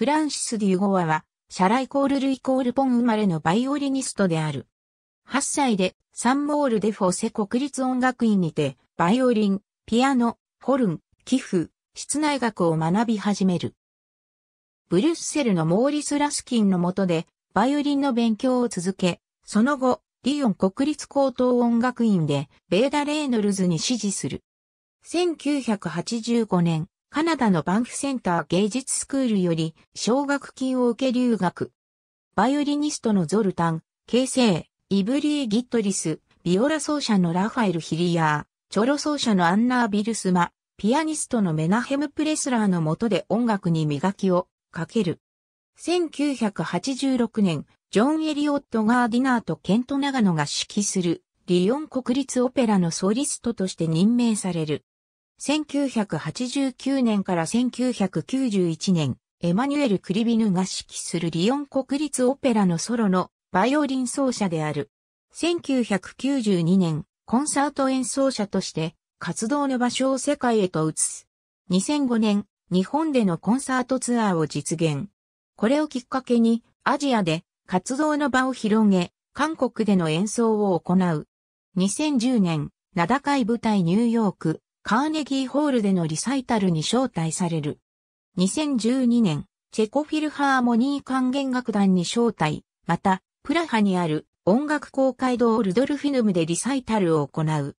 フランシス・デュゴアは、シャライコールルイコールポン生まれのバイオリニストである。8歳でサンモール・デ・フォセ国立音楽院にて、バイオリン、ピアノ、ホルン、寄付、室内楽を学び始める。ブリュッセルのモーリス・ラスキンの下で、バイオリンの勉強を続け、その後、リオン国立高等音楽院で、ベーダ・レーノルズに師事する。1985年、カナダのバンフセンター芸術スクールより奨学金を受け留学。バイオリニストのゾルタン、ケイセイ、イブリー・ギットリス、ビオラ奏者のラファエル・ヒリヤー、チョロ奏者のアンナー・ビルスマ、ピアニストのメナヘム・プレスラーの下で音楽に磨きをかける。1986年、ジョン・エリオット・ガーディナーとケント・ナガノが指揮するリヨン国立オペラのソリストとして任命される。1989年から1991年、エマニュエル・クリビヌが指揮するリヨン国立オペラのソロのバイオリン奏者である。1992年、コンサート演奏者として活動の場所を世界へと移す。2005年、日本でのコンサートツアーを実現。これをきっかけにアジアで活動の場を広げ、韓国での演奏を行う。2010年、名高い舞台ニューヨーク、カーネギーホールでのリサイタルに招待される。2012年、チェコフィルハーモニー管弦楽団に招待、また、プラハにある音楽公会堂ルドルフィヌムでリサイタルを行う。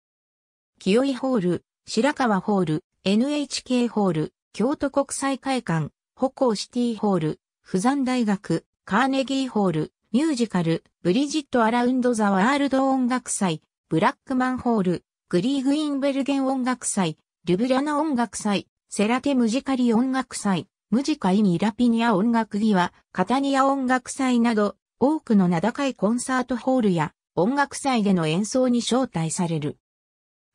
清井ホール、白川ホール、NHK ホール、京都国際会館、歩行シティホール、富山大学、カーネギーホール、ミュージカル、ブリジット・アラウンド・ザ・ワールド音楽祭、ブラックマンホール、グリーグインベルゲン音楽祭、ルブラナ音楽祭、セラテムジカリ音楽祭、ムジカイミラピニア音楽儀は、カタニア音楽祭など、多くの名高いコンサートホールや音楽祭での演奏に招待される。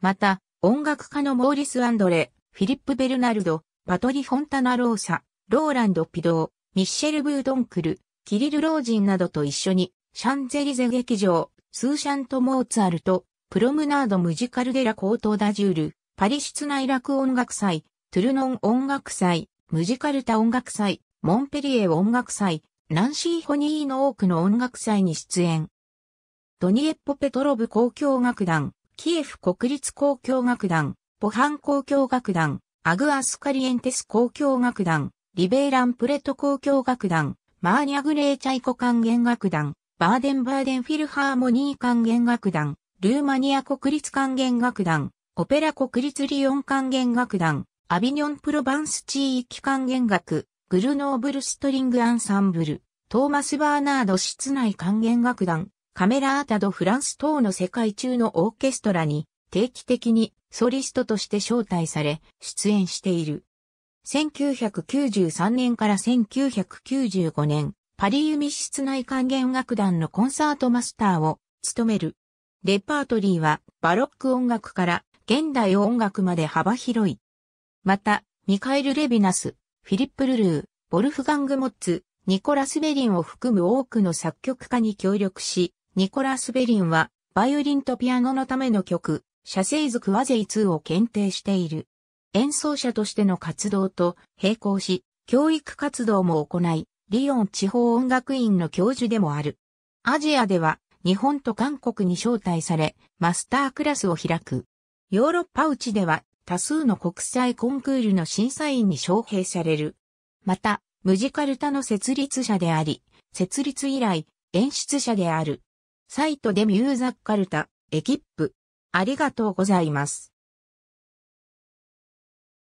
また、音楽家のモーリス・アンドレ、フィリップ・ベルナルド、パトリ・フォンタナ・ローサ、ローランド・ピドー、ミッシェル・ブードンクル、キリル・ロージンなどと一緒に、シャンゼリゼ劇場、スーシャント・モーツァルト、プロムナードムジカルデラコートダジュール、パリ室内楽音楽祭、トゥルノン音楽祭、ムジカルタ音楽祭、モンペリエ音楽祭、ナンシー・ホニーの多くの音楽祭に出演。ドニエッポ・ペトロブ交響楽団、キエフ国立交響楽団、ポハン交響楽団、アグアスカリエンテス交響楽団、リベーランプレト交響楽団、マーニャグレーチャイコ管弦楽団、バーデンバーデンフィルハーモニー管弦楽団、ルーマニア国立管弦楽団、オペラ国立リヨン管弦楽団、アビニョンプロバンス地域管弦楽、グルノーブルストリングアンサンブル、トーマス・バーナード室内管弦楽団、カメラアータド・フランス等の世界中のオーケストラに定期的にソリストとして招待され出演している。1993年から1995年、パリユミ室内管弦楽団のコンサートマスターを務める。レパートリーはバロック音楽から現代音楽まで幅広い。また、ミカエル・レビナス、フィリップ・ルルー、ボルフガング・モッツ、ニコラス・ベリンを含む多くの作曲家に協力し、ニコラス・ベリンはバイオリンとピアノのための曲、シャセイズ・クワゼイ2を検定している。演奏者としての活動と並行し、教育活動も行い、リヨン地方音楽院の教授でもある。アジアでは日本と韓国に招待され、マスタークラスを開く。ヨーロッパうちでは多数の国際コンクールの審査員に招聘される。また、ムジカルタの設立者であり、設立以来、演出者である。サイトでミューザッカルタ、エキップ。ありがとうございます。